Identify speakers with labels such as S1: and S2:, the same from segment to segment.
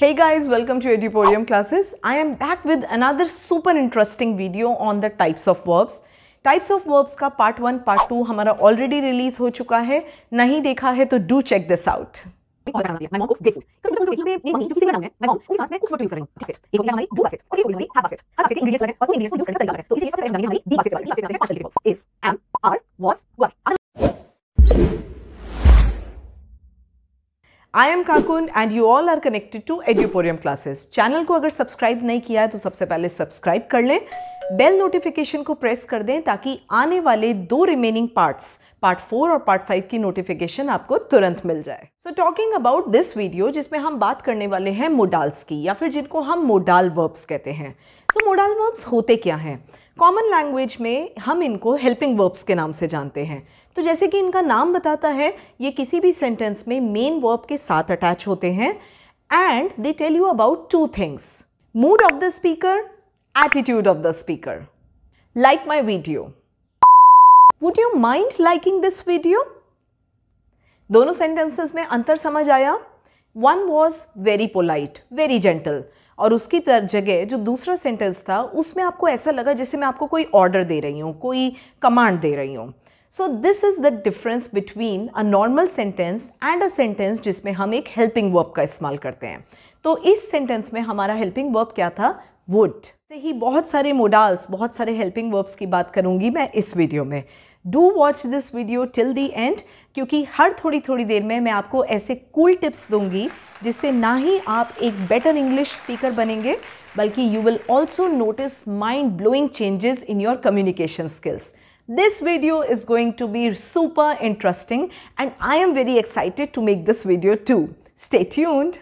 S1: Hey guys, welcome to Edupodium classes. I am back with another super interesting video on the types of verbs. Types of verbs का part one part two हमारा already release हो चुका है नहीं देखा है तो do check this out. Is, am, are, was, were. I am काकुन and you all are connected to एड्यूपोरियम classes channel को अगर सब्सक्राइब नहीं किया है तो सबसे पहले सब्सक्राइब कर लें बेल नोटिफिकेशन को प्रेस कर दें ताकि आने वाले दो रिमेनिंग पार्ट्स पार्ट फोर और पार्ट फाइव की नोटिफिकेशन आपको तुरंत मिल जाए so talking about this video जिसमें हम बात करने वाले हैं मोडाल्स की या फिर जिनको हम मोडाल वर्ब्स कहते हैं सो मोडाल वर्ब्स होते क्या हैं कॉमन लैंग्वेज में हम इनको हेल्पिंग वर्ब्स के नाम से जानते हैं तो जैसे कि इनका नाम बताता है ये किसी भी सेंटेंस में मेन वर्ब के साथ अटैच होते हैं and they tell you about two things mood of the speaker attitude of the speaker like my video would you mind liking this video दोनों सेंटेंसेस में अंतर समझ आया one was very polite very gentle और उसकी जगह जो दूसरा सेंटेंस था उसमें आपको ऐसा लगा जैसे मैं आपको कोई ऑर्डर दे रही हूँ कोई कमांड दे रही हूँ so this is the difference between a normal sentence and a sentence जिसमें हम एक हेल्पिंग वर्ब का इस्तेमाल करते हैं तो इस सेंटेंस में हमारा हेल्पिंग वर्ब क्या था वुड से ही बहुत सारे मोडाल्स बहुत सारे हेल्पिंग वर्ब्स की बात करूंगी मैं इस वीडियो में do watch this video till the end क्योंकि हर थोड़ी थोड़ी देर में मैं आपको ऐसे कूल टिप्स दूंगी जिससे ना ही आप एक बेटर इंग्लिश स्पीकर बनेंगे बल्कि you will also notice mind blowing changes in your communication skills This video is going to be super interesting and I am very excited to make this video too. Stay tuned.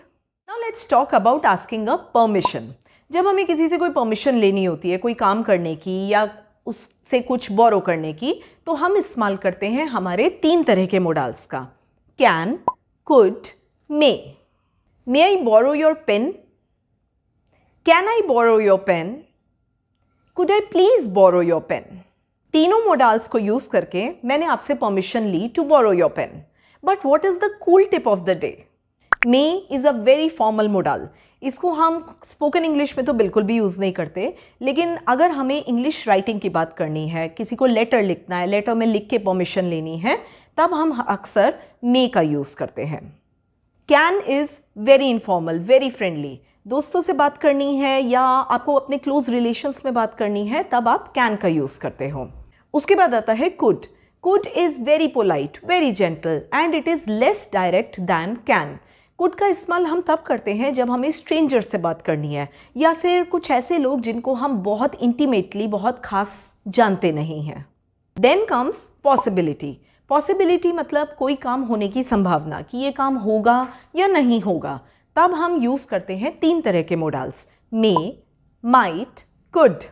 S1: Now let's talk about asking a permission. जब हमें किसी से कोई permission लेनी होती है कोई काम करने की या उससे कुछ borrow करने की तो हम इस्तेमाल करते हैं हमारे तीन तरह के modals का can, could, may. May I borrow your pen? Can I borrow your pen? Could I please borrow your pen? तीनों मोडाल्स को यूज़ करके मैंने आपसे परमिशन ली to borrow your pen but what is the cool tip of the day may is a very formal modal इसको हम spoken English में तो बिल्कुल भी यूज़ नहीं करते लेकिन अगर हमें इंग्लिश राइटिंग की बात करनी है किसी को लेटर लिखना है लेटर में लिख के परमिशन लेनी है तब हम अक्सर मे का यूज़ करते हैं can is very informal very friendly दोस्तों से बात करनी है या आपको अपने क्लोज रिलेशन में बात करनी है तब आप कैन का यूज़ करते हो उसके बाद आता है could could is very polite very gentle and it is less direct than can could का इस्तेमाल हम तब करते हैं जब हमें स्ट्रेंजर से बात करनी है या फिर कुछ ऐसे लोग जिनको हम बहुत इंटीमेटली बहुत खास जानते नहीं हैं देन कम्स पॉसिबिलिटी पॉसिबिलिटी मतलब कोई काम होने की संभावना कि ये काम होगा या नहीं होगा तब हम यूज़ करते हैं तीन तरह के modals may might could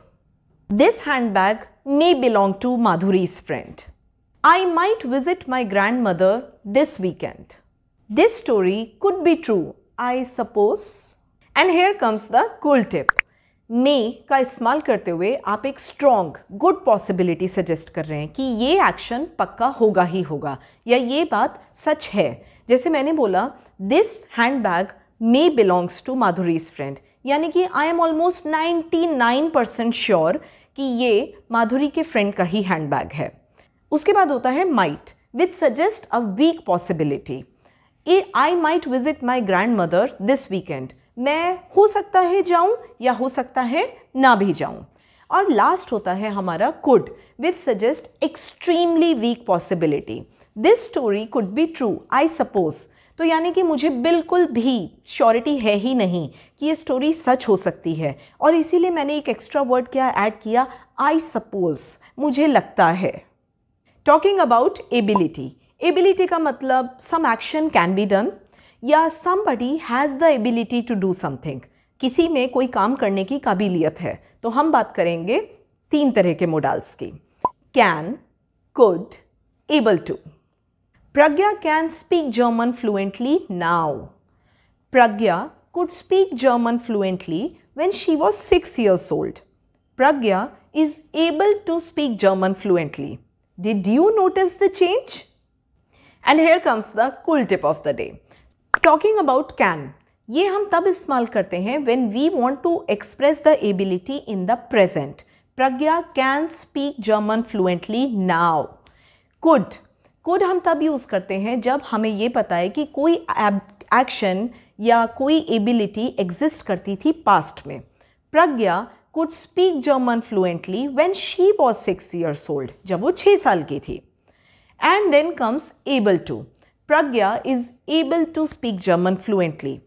S1: This handbag may belong to Madhuri's friend. I might visit my grandmother this weekend. This story could be true, I suppose. And here comes the cool tip. May का इस्तेमाल करते हुए आप एक strong, good possibility suggest कर रहे हैं कि ये action पक्का होगा ही होगा या ये बात सच है जैसे मैंने बोला this handbag may belongs to Madhuri's friend यानी कि I am almost 99 percent sure कि ये माधुरी के फ्रेंड का ही हैंडबैग है उसके बाद होता है might which suggest a weak possibility a I might visit my grandmother this weekend मैं हो सकता है जाऊं या हो सकता है ना भी जाऊं और लास्ट होता है हमारा could with suggest extremely weak possibility this story could be true I suppose तो यानी कि मुझे बिल्कुल भी श्योरिटी है ही नहीं कि ये स्टोरी सच हो सकती है और इसीलिए मैंने एक एक्स्ट्रा वर्ड क्या ऐड किया आई सपोज मुझे लगता है टॉकिंग अबाउट एबिलिटी एबिलिटी का मतलब some action can be done या somebody has the ability to do something किसी में कोई काम करने की काबिलियत है तो हम बात करेंगे तीन तरह के मोडल्स की can could able to Pragya can speak German fluently now. Pragya could speak German fluently when she was 6 years old. Pragya is able to speak German fluently. Did you notice the change? And here comes the cool tip of the day. Talking about can, ये हम तब इस्तेमाल करते हैं when we want to express the ability in the present. Pragya can speak German fluently now. Could could हम तब use करते हैं जब हमें ये पता है कि कोई एक्शन या कोई एबिलिटी एग्जिस्ट करती थी पास्ट में Pragya could speak German fluently when she was six years old जब वो छः साल की थी and then comes able to Pragya is able to speak German fluently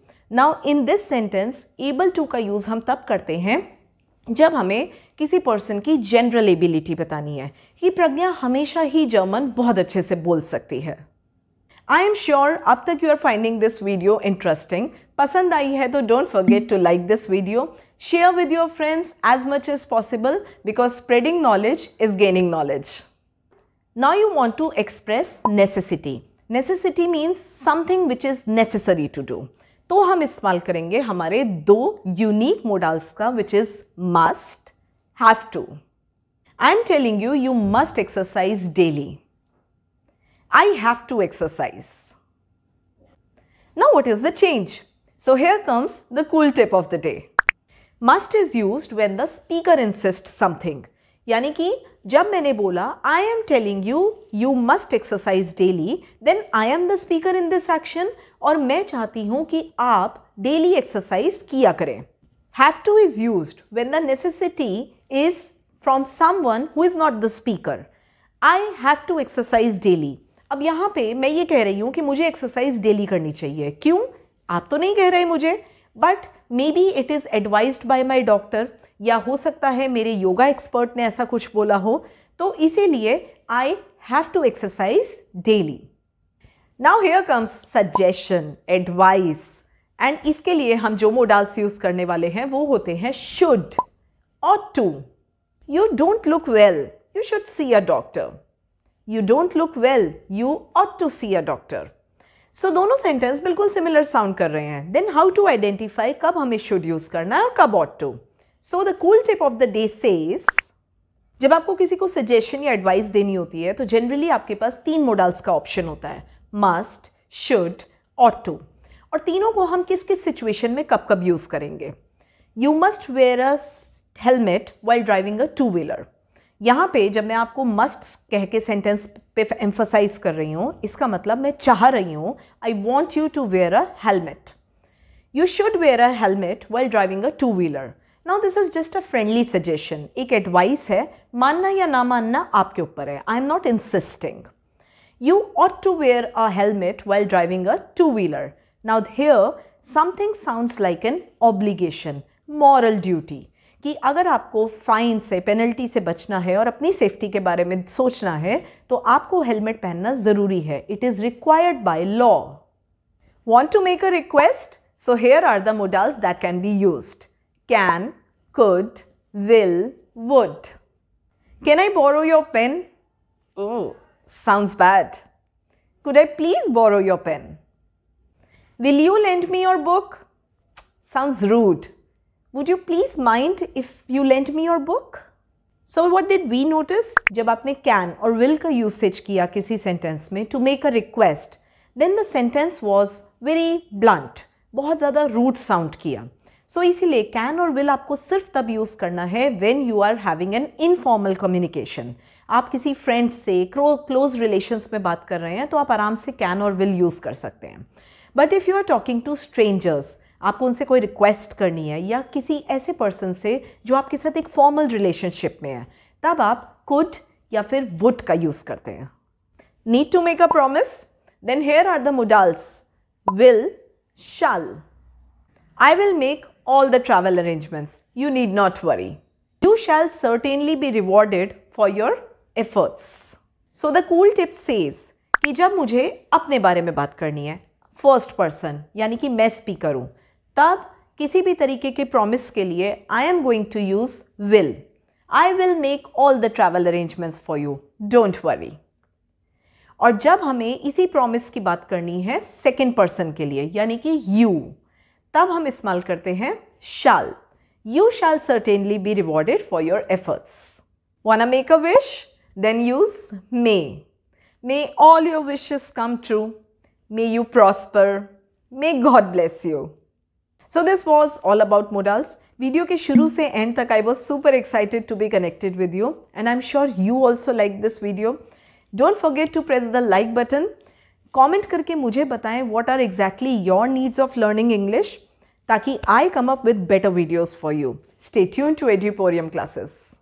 S1: now in this sentence able to का यूज़ हम तब करते हैं जब हमें किसी पर्सन की जनरल एबिलिटी बतानी है कि प्रज्ञा हमेशा ही जर्मन बहुत अच्छे से बोल सकती है आई एम श्योर अब तक you are finding this video interesting पसंद आई है तो don't forget to like this video share with your friends as much as possible because spreading knowledge is gaining knowledge now you want to express necessity necessity means something which is necessary to do तो हम इस्तेमाल करेंगे हमारे दो unique modals का which is must have to. I am telling you, you must exercise daily. I have to exercise. Now what is the change? So here comes the cool tip of the day. Must is used when the speaker insists something. Yani ki, jab maine bola, I am telling you, you must exercise daily, then I am the speaker in this action or main chahti hoon ki aap daily exercise kiya kare. Have to is used when the necessity is from someone who is not the speaker. I have to exercise daily. अब यहाँ पे मैं ये कह रही हूँ कि मुझे एक्सरसाइज डेली करनी चाहिए क्यों आप तो नहीं कह रहे मुझे but maybe it is advise by my doctor या हो सकता है मेरे योगा एक्सपर्ट ने ऐसा कुछ बोला हो तो इसीलिए I have to exercise daily now here comes suggestion advice and इसके लिए हम जो मोडाल्स यूज़ करने वाले हैं वो होते हैं should or two. You don't look well. You should see a doctor. You don't look well. You ought to see a doctor. So so, दोनों सेंटेंस बिल्कुल सिमिलर साउंड कर रहे हैं देन हाउ टू आइडेंटिफाई कब हमें should use करना है और कब ought to so the cool tip of the day says जब आपको किसी को सजेशन या एडवाइस देनी होती है तो जनरली आपके पास तीन मोडल्स का ऑप्शन होता है मस्ट शुड ऑट टू और तीनों को हम किस किस सिचुएशन में कब कब यूज करेंगे you must wear a helmet while driving a two wheeler यहाँ पे जब मैं आपको मस्ट कह के सेंटेंस पे एम्फोसाइज कर रही हूँ इसका मतलब मैं चाह रही हूँ I want you to wear a helmet you should wear a helmet while driving a two wheeler now this is just a friendly suggestion एक एडवाइस है मानना या ना मानना आपके ऊपर है I am not insisting you ought to wear a helmet while driving a two wheeler now here something sounds like an obligation moral duty कि अगर आपको फाइन से पेनल्टी से बचना है और अपनी सेफ्टी के बारे में सोचना है तो आपको हेलमेट पहनना जरूरी है it is required by law want to make a request so here are the modals that can be use can could will would can I borrow your pen sound bad could I please borrow your pen will you lend me your book sound rude would you please mind if you lent me your book so what did we notice जब आपने can और will का usage किया किसी sentence में to make a request then the sentence was very blunt बहुत ज़्यादा rude sound किया सो so, इसीलिए कैन और विल आपको सिर्फ तब यूज़ करना है when you are having an informal communication आप किसी फ्रेंड से क्लोज रिलेशंस में बात कर रहे हैं तो आप आराम से कैन और विल यूज़ कर सकते हैं but if you are talking to strangers आपको उनसे कोई रिक्वेस्ट करनी है या किसी ऐसे पर्सन से जो आपके साथ एक फॉर्मल रिलेशनशिप में है तब आप कुड या फिर वुड का यूज़ करते हैं need to make a promise then here are the modals will shall I will make all the travel arrangements you need not worry you shall certainly be rewarded for your efforts so the cool tip says कि जब मुझे अपने बारे में बात करनी है first person यानी कि मैं स्पीकर हूँ तब किसी भी तरीके के प्रॉमिस के लिए I am going to use will I will make all the travel arrangements for you don't worry और जब हमें इसी प्रॉमिस की बात करनी है सेकेंड पर्सन के लिए यानी कि यू तब हम इस्तेमाल करते हैं shall you shall certainly be rewarded for your efforts when uh make a wish then use may may all your wishes come true may you prosper may God bless you so this was all about modals video के शुरू से end तक I was super excited to be connected with you and I am sure you also like this video don't forget to press the like button comment करके मुझे बताएं what are exactly your needs of learning English ताकि I come up with better videos for you stay tuned to एड्यूपोरियम classes